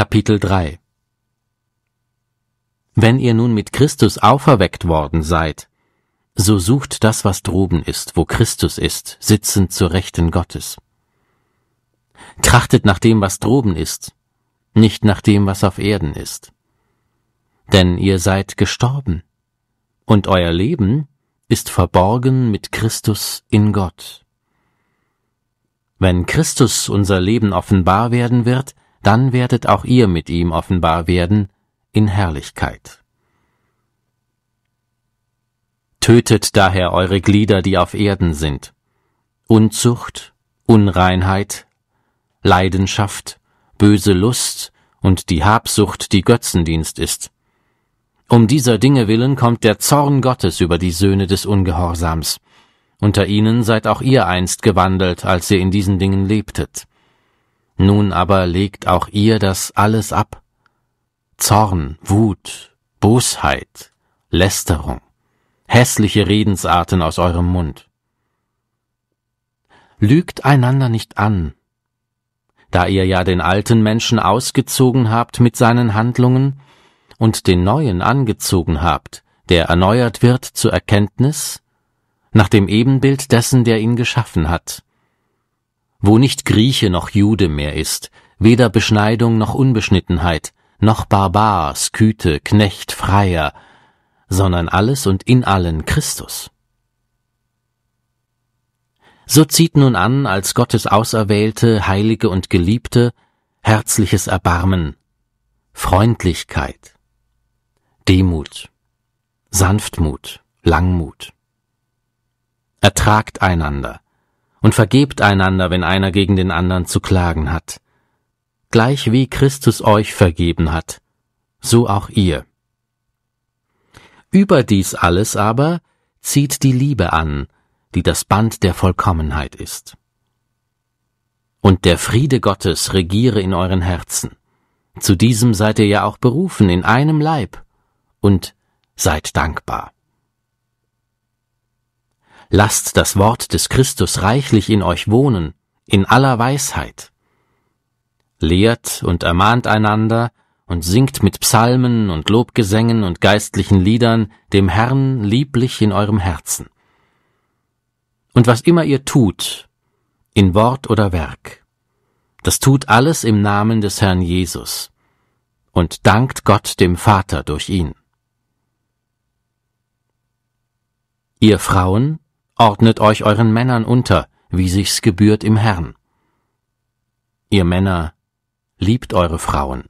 Kapitel 3 Wenn ihr nun mit Christus auferweckt worden seid, so sucht das, was droben ist, wo Christus ist, sitzend zur Rechten Gottes. Trachtet nach dem, was droben ist, nicht nach dem, was auf Erden ist. Denn ihr seid gestorben, und euer Leben ist verborgen mit Christus in Gott. Wenn Christus unser Leben offenbar werden wird, dann werdet auch ihr mit ihm offenbar werden in Herrlichkeit. Tötet daher eure Glieder, die auf Erden sind. Unzucht, Unreinheit, Leidenschaft, böse Lust und die Habsucht, die Götzendienst ist. Um dieser Dinge willen kommt der Zorn Gottes über die Söhne des Ungehorsams. Unter ihnen seid auch ihr einst gewandelt, als ihr in diesen Dingen lebtet. Nun aber legt auch ihr das alles ab. Zorn, Wut, Bosheit, Lästerung, hässliche Redensarten aus eurem Mund. Lügt einander nicht an, da ihr ja den alten Menschen ausgezogen habt mit seinen Handlungen und den neuen angezogen habt, der erneuert wird zur Erkenntnis, nach dem Ebenbild dessen, der ihn geschaffen hat wo nicht Grieche noch Jude mehr ist, weder Beschneidung noch Unbeschnittenheit, noch Barbar, Sküte, Knecht, Freier, sondern alles und in allen Christus. So zieht nun an als Gottes Auserwählte, Heilige und Geliebte herzliches Erbarmen, Freundlichkeit, Demut, Sanftmut, Langmut. Ertragt einander, und vergebt einander, wenn einer gegen den anderen zu klagen hat. Gleich wie Christus euch vergeben hat, so auch ihr. Über dies alles aber zieht die Liebe an, die das Band der Vollkommenheit ist. Und der Friede Gottes regiere in euren Herzen. Zu diesem seid ihr ja auch berufen in einem Leib, und seid dankbar. Lasst das Wort des Christus reichlich in euch wohnen, in aller Weisheit. Lehrt und ermahnt einander und singt mit Psalmen und Lobgesängen und geistlichen Liedern dem Herrn lieblich in eurem Herzen. Und was immer ihr tut, in Wort oder Werk, das tut alles im Namen des Herrn Jesus und dankt Gott dem Vater durch ihn. Ihr Frauen, Ordnet euch euren Männern unter, wie sich's gebührt im Herrn. Ihr Männer, liebt eure Frauen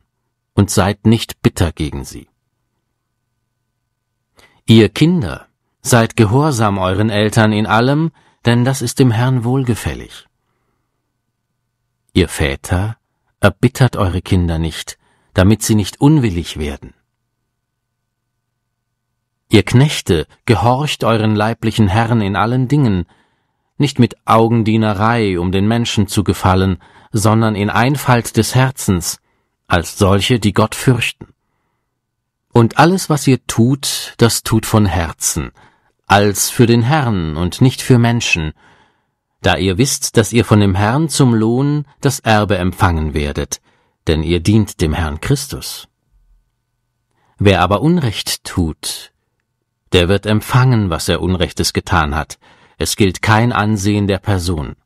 und seid nicht bitter gegen sie. Ihr Kinder, seid gehorsam euren Eltern in allem, denn das ist dem Herrn wohlgefällig. Ihr Väter, erbittert eure Kinder nicht, damit sie nicht unwillig werden. Ihr Knechte, gehorcht euren leiblichen Herren in allen Dingen, nicht mit Augendienerei, um den Menschen zu gefallen, sondern in Einfalt des Herzens, als solche, die Gott fürchten. Und alles, was ihr tut, das tut von Herzen, als für den Herrn und nicht für Menschen, da ihr wisst, dass ihr von dem Herrn zum Lohn das Erbe empfangen werdet, denn ihr dient dem Herrn Christus. Wer aber Unrecht tut, der wird empfangen, was er Unrechtes getan hat. Es gilt kein Ansehen der Person